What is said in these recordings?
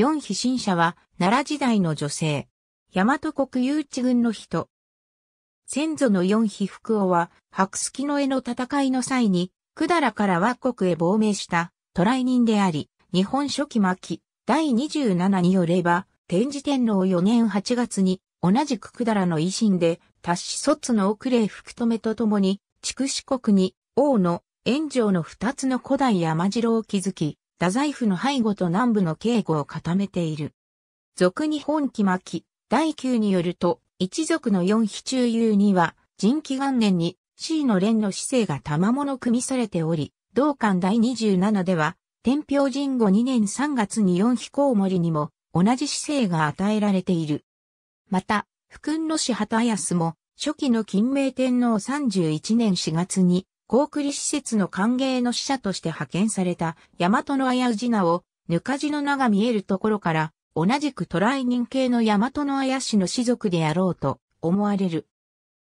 四妃神社は、奈良時代の女性。大和国有地軍の人。先祖の四妃福王は、白月の絵の戦いの際に、百済から和国へ亡命した、渡来人であり、日本初期末期、第27によれば、天智天皇4年8月に、同じく百済の維新で、達し卒の奥礼福留と共に、筑紫国に、王の、炎上の二つの古代山城を築き、太宰府の背後と南部の警護を固めている。俗日本気巻き、第9によると、一族の四非中優には、人気元年に C の連の姿勢が賜物組みされており、同館第27では、天平神後2年3月に四非コウモリにも同じ姿勢が与えられている。また、福雲の氏畑康も、初期の金明天皇31年4月に、高栗施設の歓迎の使者として派遣された、大和の綾氏名を、ぬかじの名が見えるところから、同じく渡来人系の大和の綾氏の氏族であろうと、思われる。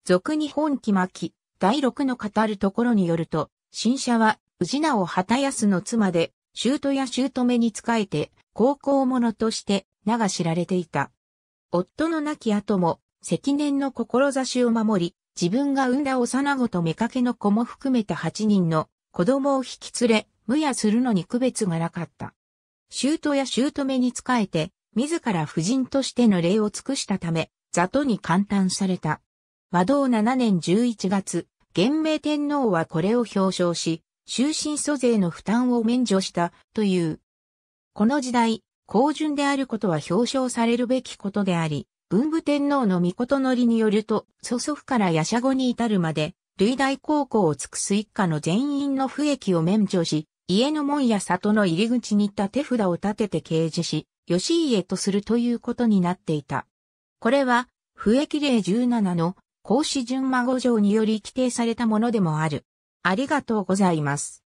俗に本気巻、第六の語るところによると、新社は、氏名を旗安の妻で、姑や姑に仕えて、高校者として、名が知られていた。夫の亡き後も、積年の志を守り、自分が産んだ幼子と妾の子も含めた8人の子供を引き連れ、無やするのに区別がなかった。舅や姑に仕えて、自ら夫人としての礼を尽くしたため、座とに簡単された。和道7年11月、元明天皇はこれを表彰し、終身租税の負担を免除したという。この時代、公順であることは表彰されるべきことであり、文武天皇の御事のりによると、祖祖父から夜叉後に至るまで、類大高校を尽くす一家の全員の不益を免除し、家の門や里の入り口にた手札を立てて掲示し、吉家とするということになっていた。これは、不益令17の孔子順孫城により規定されたものでもある。ありがとうございます。